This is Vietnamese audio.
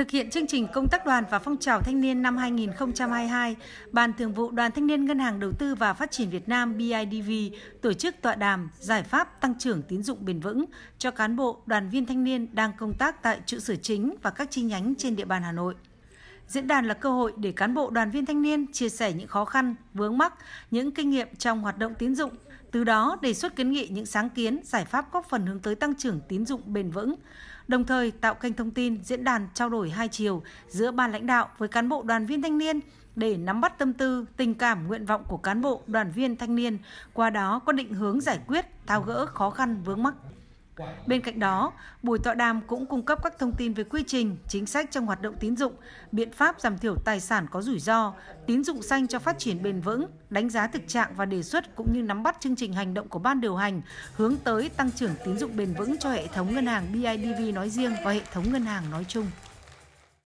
Thực hiện chương trình công tác đoàn và phong trào thanh niên năm 2022, Ban Thường vụ Đoàn Thanh niên Ngân hàng Đầu tư và Phát triển Việt Nam BIDV tổ chức tọa đàm giải pháp tăng trưởng tín dụng bền vững cho cán bộ, đoàn viên thanh niên đang công tác tại trụ sở chính và các chi nhánh trên địa bàn Hà Nội. Diễn đàn là cơ hội để cán bộ đoàn viên thanh niên chia sẻ những khó khăn, vướng mắc, những kinh nghiệm trong hoạt động tín dụng, từ đó đề xuất kiến nghị những sáng kiến, giải pháp góp phần hướng tới tăng trưởng tín dụng bền vững, đồng thời tạo kênh thông tin, diễn đàn trao đổi hai chiều giữa ban lãnh đạo với cán bộ đoàn viên thanh niên để nắm bắt tâm tư, tình cảm, nguyện vọng của cán bộ, đoàn viên thanh niên, qua đó có định hướng giải quyết, tháo gỡ khó khăn vướng mắc. Bên cạnh đó, buổi tọa đàm cũng cung cấp các thông tin về quy trình, chính sách trong hoạt động tín dụng, biện pháp giảm thiểu tài sản có rủi ro, tín dụng xanh cho phát triển bền vững, đánh giá thực trạng và đề xuất cũng như nắm bắt chương trình hành động của ban điều hành hướng tới tăng trưởng tín dụng bền vững cho hệ thống ngân hàng BIDV nói riêng và hệ thống ngân hàng nói chung.